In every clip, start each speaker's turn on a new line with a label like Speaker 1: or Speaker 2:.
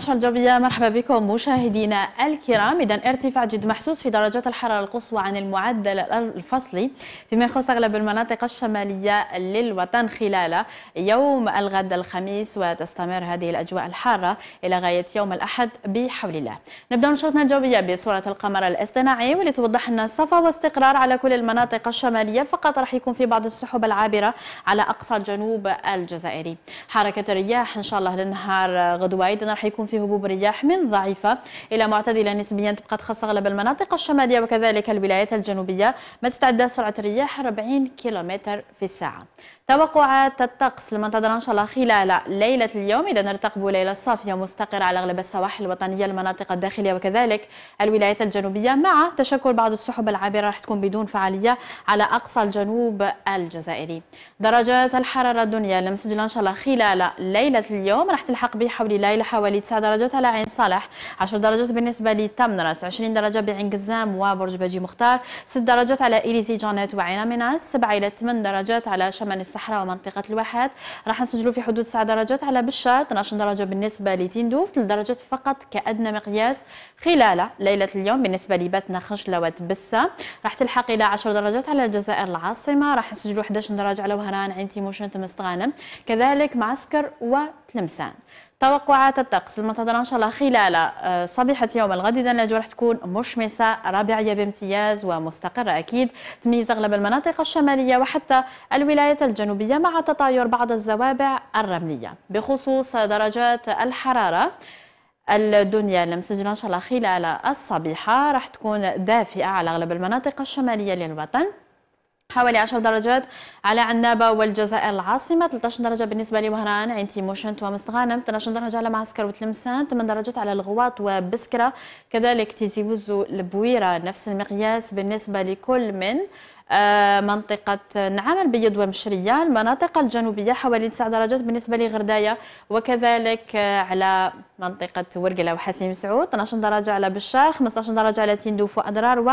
Speaker 1: أشعل الجوبية مرحبا بكم مشاهدينا الكرام إذا ارتفاع جد محسوس في درجات الحرارة القصوى عن المعدل الفصلي فيما يخص أغلب المناطق الشمالية للوطن خلال يوم الغد الخميس وتستمر هذه الأجواء الحارة إلى غاية يوم الأحد بحول الله نبدأ نشرتنا الجوية بصورة القمر الاصطناعي واللي توضح لنا صفا واستقرار على كل المناطق الشمالية فقط راح يكون في بعض السحب العابرة على أقصى الجنوب الجزائري حركة الرياح إن شاء الله للنهار غدوة أيضا راح يكون في هبوب رياح من ضعيفة إلى معتدلة نسبيا تبقى تخص أغلب المناطق الشمالية وكذلك الولايات الجنوبية ما تتعدى سرعة الرياح 40 كيلومتر في الساعة توقعات الطقس المنتظرة إن شاء الله خلال ليلة اليوم إذا نرتقب ليلة صافية مستقرة على أغلب السواحل الوطنية المناطق الداخلية وكذلك الولايات الجنوبية مع تشكل بعض السحب العابرة راح تكون بدون فعالية على أقصى الجنوب الجزائري درجات الحرارة الدنيا المسجلة إن شاء الله خلال ليلة اليوم راح تلحق بحول ليلة حوالي 9 درجات على عين صالح 10 درجات بالنسبة لتمنرس 20 درجة بعين قزام وبرج بجي مختار 6 درجات على اليزي جانيت وعين مناس 7 إلى 8 درجات على شمال الصحراء ومنطقة الواحات راح نسجلوا في حدود 9 درجات على بشار 12 درجة بالنسبة لتندوف 3 درجات فقط كأدنى مقياس خلال ليلة اليوم بالنسبة لباتنا خجلة وتبسة راح تلحق إلى 10 درجات على الجزائر العاصمة راح نسجلوا 11 درجة على وهران عين تيموشن تمس غانم كذلك معسكر وتلمسان توقعات الطقس المنتظرة إن شاء الله خلال آه، صبيحة يوم الغد إذا الأجواء راح تكون مشمسة ربيعية بامتياز ومستقرة أكيد تميز أغلب المناطق الشمالية وحتى الولايات الجنوبية مع تطاير بعض الزوابع الرملية بخصوص درجات الحرارة الدنيا المسجلة إن شاء الله خلال الصبيحة راح تكون دافئة على أغلب المناطق الشمالية للوطن حوالي 10 درجات على عنابة والجزائر العاصمة 13 درجة بالنسبة لوهران عين تيموشنت ومستغانم 12 درجة على معسكر وتلمسان 8 درجات على الغواط وبسكرة كذلك تيزي وزو البويرة نفس المقياس بالنسبة لكل من آه، منطقة نعم البيض ومشرية المناطق الجنوبية حوالي 9 درجات بالنسبة لغرداية وكذلك آه، على منطقة ورقلة وحسين سعود 12 درجة على بشار 15 درجة على تندوف وأدرار و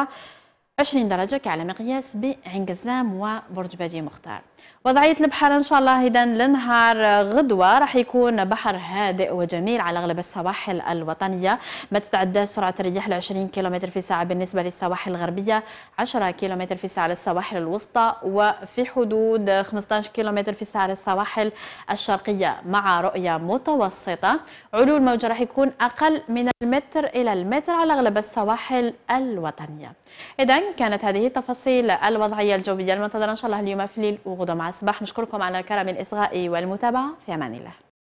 Speaker 1: 20 درجة على مقياس بعين قزام وبرج باجي مختار وضعية البحر إن شاء الله إذا لنهار غدوة راح يكون بحر هادئ وجميل على أغلب السواحل الوطنية ما تتعدى سرعة الرياح ل 20 كم في ساعة بالنسبة للسواحل الغربية 10 كم في ساعة للسواحل الوسطى وفي حدود 15 كم في ساعة للسواحل الشرقية مع رؤية متوسطة علو الموجة راح يكون أقل من المتر إلى المتر على أغلب السواحل الوطنية اذا كانت هذه التفاصيل الوضعيه الجويه المنتظره ان شاء الله اليوم في الليل وغدا مع الصباح نشكركم على كرم الاصغاء والمتابعه في امان الله